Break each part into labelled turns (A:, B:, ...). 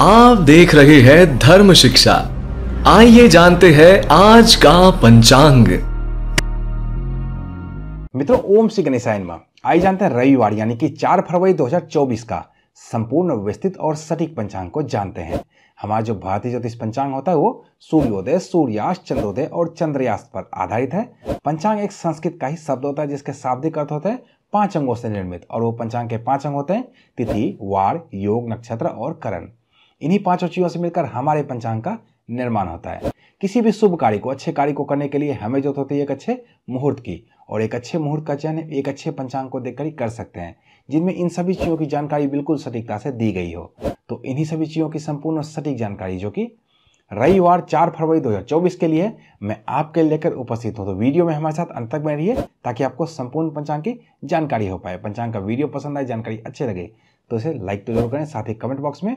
A: आप देख रहे हैं धर्म शिक्षा आइए जानते हैं आज का पंचांग मित्रों ओम श्री गणेशायन आइए जानते हैं रविवार यानी कि 4 फरवरी 2024 का संपूर्ण व्यवस्थित और सटीक पंचांग को जानते हैं हमारा जो भारतीय ज्योतिष पंचांग होता है वो सूर्योदय सूर्यास्त चंद्रोदय और चंद्रयास्त पर आधारित है पंचांग एक संस्कृत का ही शब्द होता है जिसके शाब्दिक अर्थ होते हैं पांच अंगों से निर्मित और वो पंचांग के पांच अंग होते हैं तिथि वार योग नक्षत्र और करण इन्हीं पांच चीजों से मिलकर हमारे पंचांग का निर्माण होता है किसी भी शुभ कार्य को अच्छे कार्य को करने के लिए हमें जरूरत होती है एक अच्छे मुहूर्त की और एक अच्छे मुहूर्त का चयन एक अच्छे पंचांग को देखकर ही कर सकते हैं जिनमें इन सभी चीज़ों की जानकारी बिल्कुल सटीकता से दी गई हो तो इन्हीं सभी चीज़ों की संपूर्ण सटीक जानकारी जो कि रविवार चार फरवरी 2024 के लिए मैं आपके लेकर उपस्थित हूँ तो वीडियो में हमारे साथ अंत तक बने रहिए ताकि आपको संपूर्ण पंचांग की जानकारी हो पाए पंचांग का वीडियो पसंद आए जानकारी अच्छे लगे तो इसे लाइक तो जरूर करें साथ ही कमेंट बॉक्स में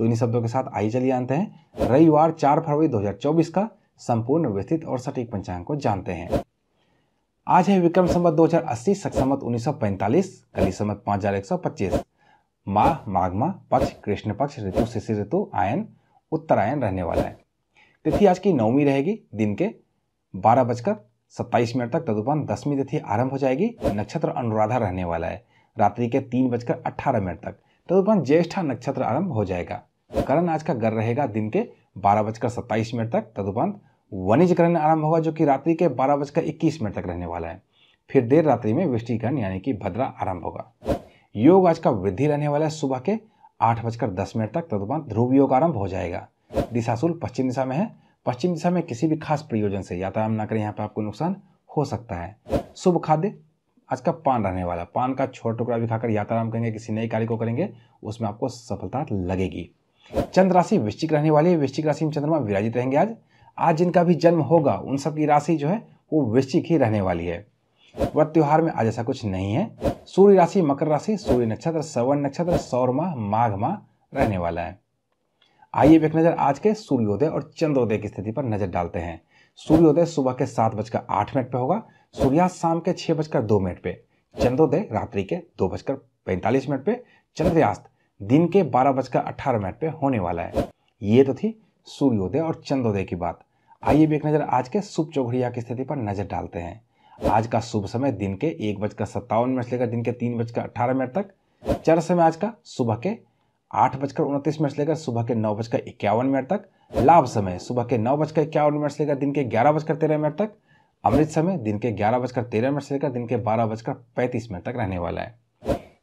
A: तो इन्हीं शब्दों के साथ आई चलिए जानते हैं रविवार चार फरवरी 2024 का संपूर्ण विस्तृत और सटीक पंचांग को जानते हैं आज है विक्रम संबत 2080 हजार अस्सी कली संबत पाँच हजार एक सौ पच्चीस माह माघमा पक्ष कृष्ण पक्ष ऋतु शिशिर ऋतु आयन उत्तरायन रहने वाला है तिथि आज की नौवीं रहेगी दिन के बारह बजकर सत्ताईस मिनट तक तदुपन दसवीं तिथि आरंभ हो जाएगी नक्षत्र अनुराधा रहने वाला है रात्रि के तीन बजकर अट्ठारह मिनट तक तदुपन ज्येष्ठा नक्षत्र आरंभ हो जाएगा करण आज का घर रहेगा दिन के बारह बजकर सत्ताईस मिनट तक वनिज वनिजकरण आरंभ होगा जो कि रात्रि के बारह बजकर इक्कीस मिनट तक रहने वाला है फिर देर रात्रि में वृष्टिकरण यानी कि भद्रा आरंभ होगा योग आज का वृद्धि रहने वाला है सुबह के आठ बजकर दस मिनट तक तदुपरांत ध्रुव योग आरंभ हो जाएगा दिशाशूल पश्चिम दिशा में है पश्चिम दिशा में किसी भी खास प्रयोजन से यातायात न करें यहाँ पर आपको नुकसान हो सकता है शुभ खाद्य आज का पान रहने वाला पान का छोटा टुकड़ा भी खाकर यात्रा करेंगे किसी नए कार्य को करेंगे उसमें आपको सफलता लगेगी चंद्र राशि वृश्चिक रहने वाली है वृश्चिक राशि में चंद्रमा विराजित रहेंगे आज आज जिनका भी जन्म होगा उन सब की राशि जो है वो वृश्चिक ही रहने वाली है वह त्यौहार में आज ऐसा कुछ नहीं है सूर्य राशि मकर राशि सूर्य नक्षत्र सवर्ण नक्षत्र सौर माह माघ माह रहने वाला है आइए एक नज़र आज के सूर्योदय और चंद्रोदय की स्थिति पर नजर डालते हैं सूर्योदय सुबह के सात बजकर आठ मिनट पर होगा सूर्यास्त शाम के छह बजकर दो मिनट पे चंद्रोदय रात्रि के दो बजकर पैंतालीस मिनट पे चंद्रयास्त दिन के बारह बजकर अठारह मिनट पे होने वाला है ये तो थी सूर्योदय और चंद्रोदय की बात आइए भी एक नज़र आज के शुभ चौघड़िया की स्थिति पर नज़र डालते हैं आज का शुभ समय दिन के एक बजकर सत्तावन मिनट से लेकर दिन के तीन बजकर अठारह मिनट तक चर समय आज का सुबह के आठ बजकर उनतीस मिनट से लेकर सुबह के नौ बजकर इक्यावन मिनट तक लाभ समय सुबह के नौ बजकर इक्यावन मिनट से लेकर दिन के ग्यारह बजकर तेरह मिनट तक अमृत समय दिन के ग्यारह बजकर तेरह मिनट से लेकर दिन के बारह बजकर पैंतीस मिनट तक रहने वाला है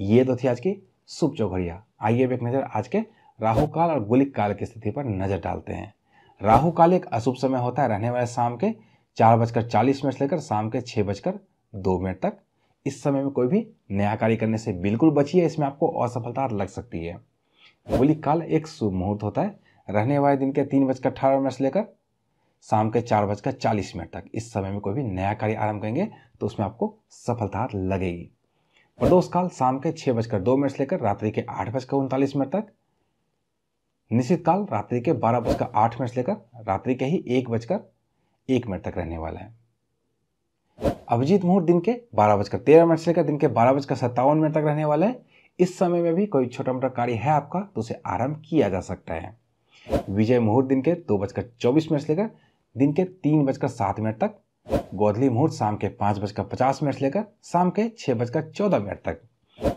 A: ये तो थी आज की शुभ चौघरिया आइए एक नज़र आज के राहु काल और गुलिक काल की स्थिति पर नज़र डालते हैं राहु काल एक अशुभ समय होता है रहने वाले शाम के चार बजकर चालीस मिनट लेकर शाम के छह बजकर दो मिनट तक इस समय में कोई भी नया कार्य करने से बिल्कुल बचिए इसमें आपको असफलता लग सकती है गुलिक काल एक शुभ मुहूर्त होता है रहने वाले दिन के तीन बजकर अठारह मिनट से लेकर शाम के चार बजकर चालीस मिनट तक इस समय में कोई भी नया कार्य आरंभ करेंगे तो उसमें आपको सफलता लगेगी प्रदोष काल शाम के छह बजकर दो मिनट से लेकर रात्रि के आठ बजकर उनतालीस मिनट तक निश्चित काल रात्रि के बारह बजकर आठ मिनट से लेकर रात्रि के ही एक बजकर एक मिनट तक रहने वाला है अभिजीत मुहूर्त दिन के बारह बजकर तेरह मिनट से लेकर दिन के बारह बजकर सत्तावन मिनट तक रहने वाला है इस समय में भी कोई छोटा मोटा कार्य है आपका तो उसे आरंभ किया जा सकता है विजय मुहूर्त दिन के दो बजकर चौबीस मिनट से लेकर दिन के तीन बजकर सात मिनट तक गोदली मुहूर्त शाम के पाँच बजकर पचास मिनट से लेकर शाम के छः बजकर चौदह मिनट तक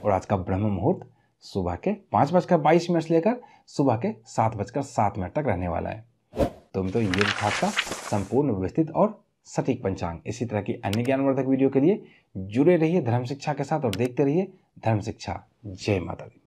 A: और आज का ब्रह्म मुहूर्त सुबह के पाँच बजकर बाईस मिनट से लेकर सुबह के सात बजकर सात मिनट तक रहने वाला है तो मित्रों ये था आपका संपूर्ण व्यवस्थित और सटीक पंचांग इसी तरह की अन्य ज्ञानवर्धक वीडियो के लिए जुड़े रहिए धर्म शिक्षा के साथ और देखते रहिए धर्म शिक्षा जय माता दी